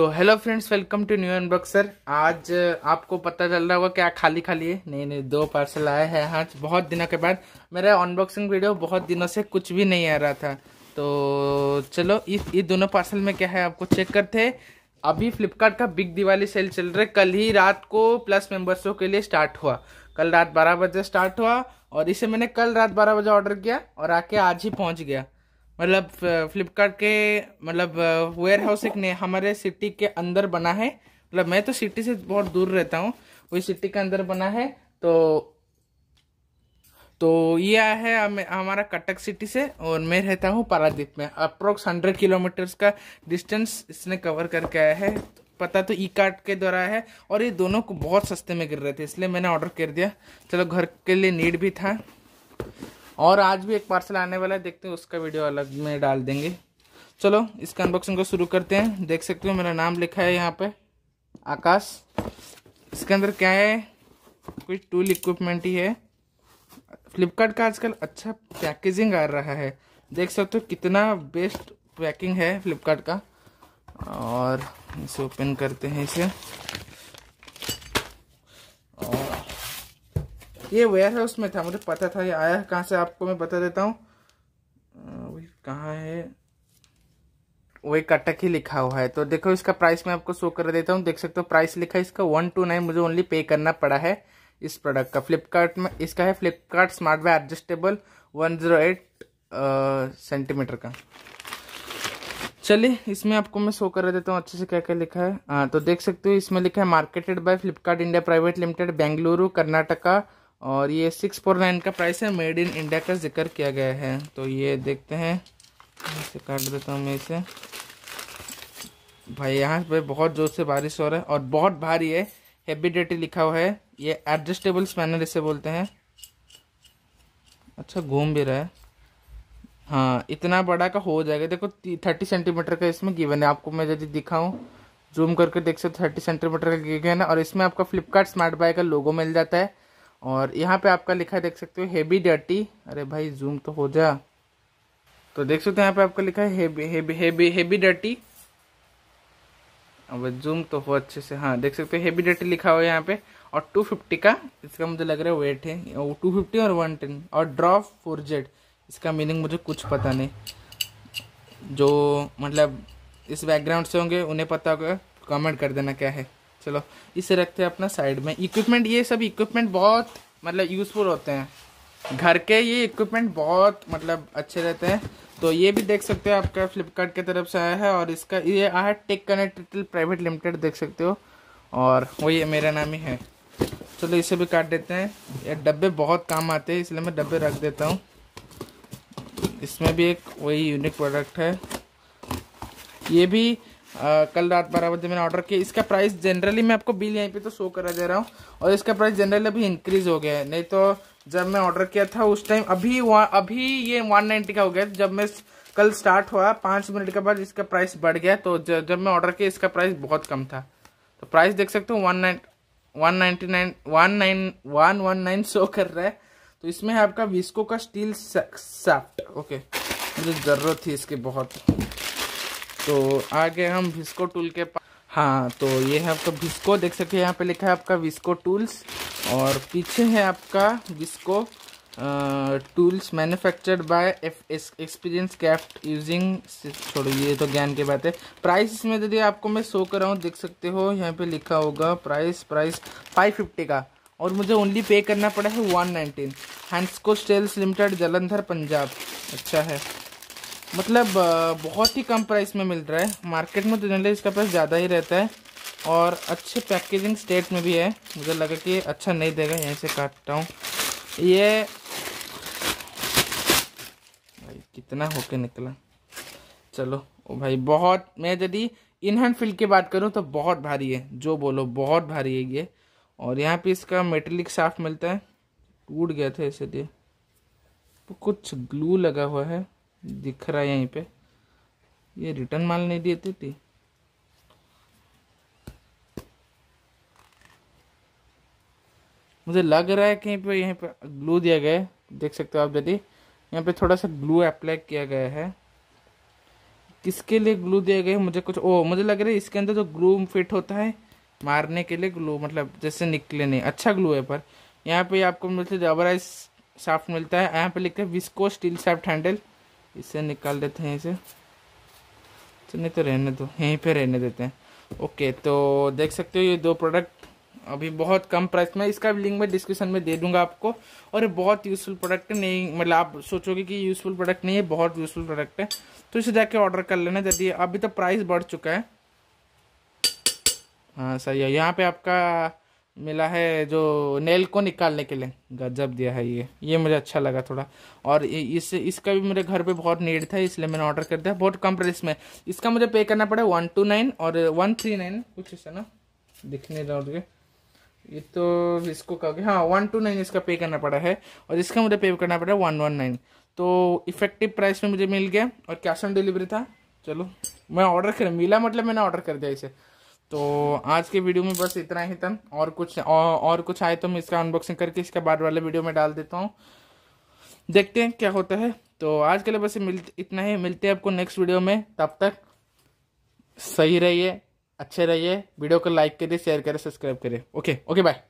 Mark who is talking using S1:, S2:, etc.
S1: तो hello friends welcome to new unboxer आज uh, आपको पता चल रहा होगा क्या खाली खाली है नहीं नहीं दो पार्सल आए हैं हाँ, बहुत दिनों के बाद मेरा अनबॉक्सिंग वीडियो बहुत दिनों से कुछ भी नहीं आ रहा था तो चलो इस ये दोनों पार्सल में क्या है आपको चेक करते हैं अभी फ्लिपकार्ट का बिग दिवाली सेल चल रहा है कल ही रात को प्लस मेम्बर्सों के लिए स्टार्ट हुआ कल रात बारह बजे स्टार्ट हुआ और इसे मैंने कल रात बारह बजे ऑर्डर किया और आके आज ही पहुँच गया मतलब फ्लिपकार्ट के मतलब वेयर हाउस एक ने हमारे सिटी के अंदर बना है मतलब मैं तो सिटी से बहुत दूर रहता हूँ वही सिटी के अंदर बना है तो तो ये आया है हमारा कटक सिटी से और मैं रहता हूँ पारादीप में अप्रोक्स हंड्रेड किलोमीटर्स का डिस्टेंस इसने कवर करके आया है पता तो ई कार्ट के द्वारा है और ये दोनों को बहुत सस्ते में गिर रहे थे इसलिए मैंने ऑर्डर कर दिया चलो घर के लिए नीड भी था और आज भी एक पार्सल आने वाला है देखते हैं उसका वीडियो अलग में डाल देंगे चलो इसका अनबॉक्सिंग को शुरू करते हैं देख सकते हो मेरा नाम लिखा है यहाँ पे आकाश इसके अंदर क्या है कुछ टूल इक्विपमेंट ही है फ्लिपकार्ट का आजकल अच्छा पैकेजिंग आ रहा है देख सकते हो कितना बेस्ट पैकिंग है फ्लिपकार्ट का और इसे ओपन करते हैं इसे ये वेयर हाउस में था मुझे पता था ये आया है कहाँ से आपको मैं बता देता हूँ कहाँ है एक कटक ही लिखा हुआ है तो देखो इसका प्राइस मैं आपको शो कर देता हूँ देख सकते हो प्राइस लिखा है इसका वन टू नाइन मुझे ओनली पे करना पड़ा है इस प्रोडक्ट का फ्लिपकार्ट में इसका है Flipkart smart way adjustable one zero eight centimetre का चलिए इसमें आपको मैं शो कर देता हूँ अच्छे से क्या क्या लिखा है आ, तो देख सकते हो इसमें लिखा है marketed by Flipkart India private limited Bengaluru Karnataka और ये सिक्स फोर नाइन का प्राइस है मेड इन इंडिया का जिक्र किया गया है तो ये देखते हैं इसे काट देता हूँ मैं इसे भाई यहाँ पे बहुत जोर से बारिश हो रहा है और बहुत भारी है हैवी डेटी लिखा हुआ है ये एडजस्टेबल स्पैनर इसे बोलते हैं अच्छा घूम भी रहा है हाँ इतना बड़ा का हो जाएगा देखो थर्टी सेंटीमीटर का इसमें गिवन है आपको मैं यदि दिखाऊँ जूम करके देख सकते थर्टी सेंटीमीटर का गिवन है और इसमें आपका फ्लिपकार्ट स्मार्ट बाय का लोगो मिल जाता है और यहाँ पे आपका लिखा है देख सकते हो हेवी डर्टी अरे भाई जूम तो हो जा तो देख सकते हो यहाँ पे आपका लिखा है हेवी हेवी डर्टी अब जूम तो हो अच्छे से हाँ देख सकते हो हेवी डर्टी लिखा हुआ है यहाँ पे और 250 का इसका मुझे लग रहा है वेट है 250 और 110 और ड्रॉप फोर जेड इसका मीनिंग मुझे कुछ पता नहीं जो मतलब इस बैकग्राउंड से होंगे उन्हें पता होगा कमेंट कर देना क्या है चलो इसे रखते हैं अपना साइड में इक्विपमेंट ये सब इक्विपमेंट बहुत मतलब यूज़फुल होते हैं घर के ये इक्विपमेंट बहुत मतलब अच्छे रहते हैं तो ये भी देख सकते हो आपका फ्लिपकार्ट की तरफ से आया है और इसका ये आया है टेक कनेक्ट प्राइवेट लिमिटेड देख सकते हो और वही मेरा नाम ही है चलो इसे भी काट देते हैं ये डब्बे बहुत काम आते हैं इसलिए मैं डब्बे रख देता हूँ इसमें भी एक वही यूनिक प्रोडक्ट है ये भी आ, कल रात बारह बजे मैंने ऑर्डर किया इसका प्राइस जनरली मैं आपको बिल यहीं पे तो शो करा दे रहा हूँ और इसका प्राइस जनरली अभी इंक्रीज हो गया है नहीं तो जब मैं ऑर्डर किया था उस टाइम अभी वा, अभी ये वन नाइन्टी का हो गया जब मैं कल स्टार्ट हुआ पाँच मिनट के बाद इसका प्राइस बढ़ गया तो जब मैं ऑर्डर किया इसका प्राइस बहुत कम था तो प्राइस देख सकते हो one nine one ninety nine one nine one one nine show कर रहा है तो इसमें है आपका विस्को का स्टील साफ्ट ओके मुझे ज़रूरत थी इसकी बहुत तो आगे हम विस्को टूल के पास हाँ तो ये है आपका विस्को देख सकते हैं यहाँ पे लिखा है आपका विस्को टूल्स और पीछे है आपका Visko tools manufactured by experience craft using छोड़ो ये तो ज्ञान की बात है प्राइस इसमें यदि आपको मैं शो कर रहा हूँ देख सकते हो यहाँ पे लिखा होगा प्राइस प्राइस 550 का और मुझे ओनली पे करना पड़ा है 119 हैंड्सको स्टेल्स लिमिटेड जलंधर पंजाब अच्छा है मतलब बहुत ही कम प्राइस में मिल रहा है मार्केट में तो जनरली इसका प्राइस ज़्यादा ही रहता है और अच्छे पैकेजिंग स्टेट में भी है मुझे लगा कि अच्छा नहीं देगा यहीं से काटता हूँ ये भाई कितना होके निकला चलो ओ भाई बहुत मैं यदि इनहैंड फील्ड की बात करूँ तो बहुत भारी है जो बोलो बहुत भारी है ये और यहाँ पे इसका मेटेलिक साफ मिलता है टूट गया था इसलिए दिए कुछ ग्लू लगा हुआ है दिख रहा है यहीं पे ये रिटर्न माल नहीं देती थी मुझे लग रहा है कि यहीं पे यहीं पे ग्लू दिया गया है देख सकते हो आप यदि यहाँ पे थोड़ा सा ग्लू अप्लाई किया गया है किसके लिए ग्लू दिया गया है मुझे कुछ ओ मुझे लग रहा है इसके अंदर जो ग्लू फिट होता है मारने के लिए ग्लू मतलब जैसे निकले नहीं अच्छा ग्लू है पर यहाँ पे आपको मिलते जबराइज साफ्ट मिलता है यहाँ पे लिखते हैं विस्को स्टील साफ्ट हैंडल इसे निकाल देते हैं इसे तो नहीं तो रहने दो यहीं पे रहने देते हैं ओके तो देख सकते हो ये दो प्रोडक्ट अभी बहुत कम प्राइस में इसका भी लिंक मैं डिस्क्रिप्शन में दे दूंगा आपको और ये बहुत यूज़फुल प्रोडक्ट है नहीं मतलब आप सोचोगे कि यूज़फुल प्रोडक्ट नहीं है बहुत यूज़फुल प्रोडक्ट है तो इसे जाके ऑर्डर कर लेना यदि अभी तो प्राइस बढ़ चुका है हाँ सही है यहाँ पे आपका मिला है जो नेल को निकालने के लिए गजब दिया है ये ये मुझे अच्छा लगा थोड़ा और इस इसका भी मेरे घर पे बहुत नीड था इसलिए मैंने ऑर्डर कर दिया बहुत कम प्राइस में इसका मुझे पे करना पड़ा वन टू नाइन और वन थ्री नाइन कुछ ऐसा ना दिखने जाओगे ये तो इसको कहोगे हाँ वन टू नाइन इसका पे करना पड़ा है और इसका मुझे पे करना पड़ा वन वन नाइन तो इफेक्टिव प्राइस में मुझे मिल गया और कैश ऑन डिलीवरी था चलो मैं ऑर्डर कर मिला मतलब मैंने ऑर्डर कर दिया इसे तो आज के वीडियो में बस इतना ही था और कुछ और, और कुछ आए तो मैं इसका अनबॉक्सिंग करके इसका बाद वाले वीडियो में डाल देता हूँ देखते हैं क्या होता है तो आज के लिए बस मिल इतना ही मिलते हैं आपको नेक्स्ट वीडियो में तब तक सही रहिए अच्छे रहिए वीडियो को लाइक करिए शेयर करें सब्सक्राइब करें ओके ओके बाय